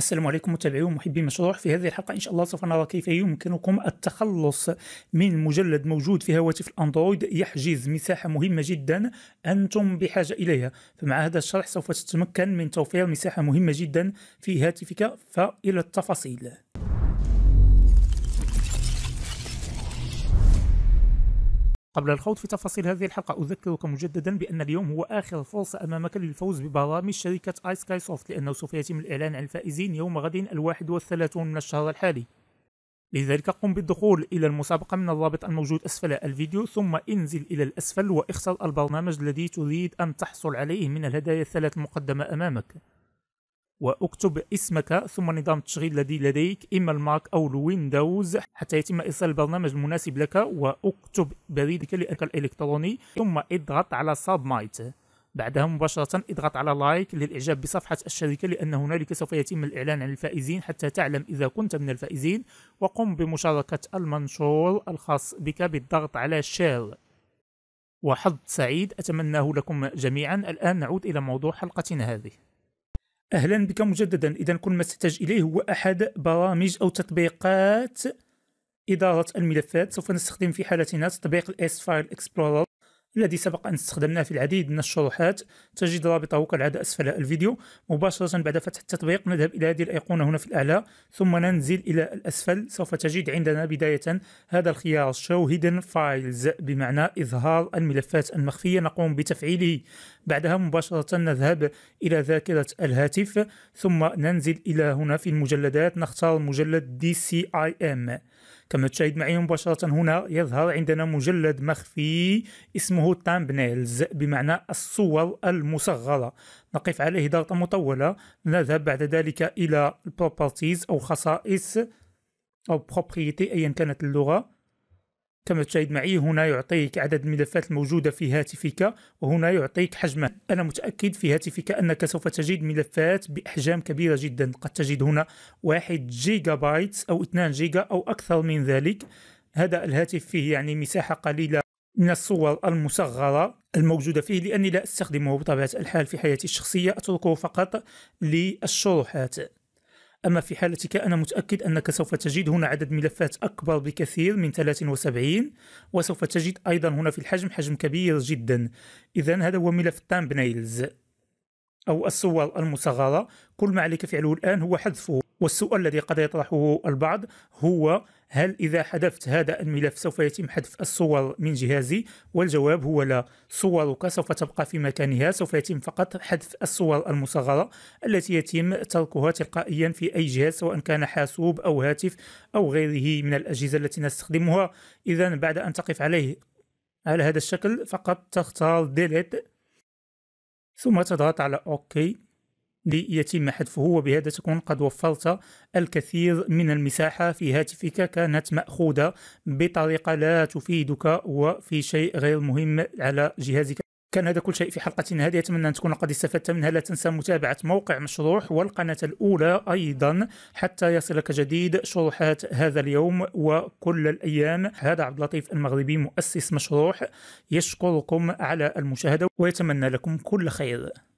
السلام عليكم متابعي ومحبي مشروع في هذه الحلقة إن شاء الله سوف نرى كيف يمكنكم التخلص من مجلد موجود في هواتف الأندرويد يحجز مساحة مهمة جدا أنتم بحاجة إليها فمع هذا الشرح سوف تتمكن من توفير مساحة مهمة جدا في هاتفك فإلى التفاصيل قبل الخوض في تفاصيل هذه الحلقة أذكرك مجددا بأن اليوم هو آخر فرصة أمامك للفوز ببرامج شركة آي سكاي سوفت لأنه سوف يتم الإعلان عن الفائزين يوم غد الواحد والثلاثون من الشهر الحالي لذلك قم بالدخول إلى المسابقة من الرابط الموجود أسفل الفيديو ثم انزل إلى الأسفل واختر البرنامج الذي تريد أن تحصل عليه من الهدايا الثلاث المقدمة أمامك واكتب اسمك ثم نظام التشغيل الذي لديك اما الماك او الويندوز حتى يتم ايصال البرنامج المناسب لك واكتب بريدك الالكتروني ثم اضغط على مايت بعدها مباشرة اضغط على لايك للإعجاب بصفحة الشركة لأن هنالك سوف يتم الإعلان عن الفائزين حتى تعلم إذا كنت من الفائزين وقم بمشاركة المنشور الخاص بك بالضغط على شير وحظ سعيد أتمناه لكم جميعا الآن نعود إلى موضوع حلقتنا هذه اهلا بك مجددا اذا كل ما ستحتاج اليه هو احد برامج او تطبيقات اداره الملفات سوف نستخدم في حالتنا تطبيق الاس فايل اكسبلورر الذي سبق أن استخدمناه في العديد من الشروحات تجد رابطه كالعادة أسفل الفيديو مباشرة بعد فتح التطبيق نذهب إلى هذه الأيقونة هنا في الأعلى ثم ننزل إلى الأسفل سوف تجد عندنا بداية هذا الخيار Show Hidden Files بمعنى إظهار الملفات المخفية نقوم بتفعيله بعدها مباشرة نذهب إلى ذاكرة الهاتف ثم ننزل إلى هنا في المجلدات نختار مجلد DCIM كما تشاهد معي مباشرة هنا يظهر عندنا مجلد مخفي اسمه تامبنيلز بمعنى الصور المصغرة نقف عليه ضغطة مطولة نذهب بعد ذلك إلى البروبرتيز أو خصائص أو بروبريتي أيا كانت اللغة كما تشاهد معي هنا يعطيك عدد الملفات الموجودة في هاتفك وهنا يعطيك حجمه أنا متأكد في هاتفك أنك سوف تجد ملفات بأحجام كبيرة جدا قد تجد هنا 1 جيجا بايت أو 2 جيجا أو أكثر من ذلك هذا الهاتف فيه يعني مساحة قليلة من الصور المصغرة الموجودة فيه لأني لا أستخدمه بطبيعة الحال في حياتي الشخصية أتركه فقط للشروحات أما في حالتك أنا متأكد أنك سوف تجد هنا عدد ملفات أكبر بكثير من 73 وسوف تجد أيضا هنا في الحجم حجم كبير جدا إذا هذا هو ملف thumbnails أو الصور المصغرة كل ما عليك فعله الآن هو حذفه والسؤال الذي قد يطرحه البعض هو هل إذا حذفت هذا الملف سوف يتم حذف الصور من جهازي والجواب هو لا صورك سوف تبقى في مكانها سوف يتم فقط حذف الصور المصغرة التي يتم تركها تلقائيا في أي جهاز سواء كان حاسوب أو هاتف أو غيره من الأجهزة التي نستخدمها إذا بعد أن تقف عليه على هذا الشكل فقط تختار ديليت ثم تضغط على OK ليتم حذفه وبهذا تكون قد وفرت الكثير من المساحة في هاتفك كانت مأخوذة بطريقة لا تفيدك وفي شيء غير مهم على جهازك كان هذا كل شيء في حلقتنا هذه أتمنى أن تكون قد استفدت منها لا تنسى متابعة موقع مشروح والقناة الأولى أيضا حتى يصلك جديد شروحات هذا اليوم وكل الأيام هذا عبد اللطيف المغربي مؤسس مشروح يشكركم على المشاهدة ويتمنى لكم كل خير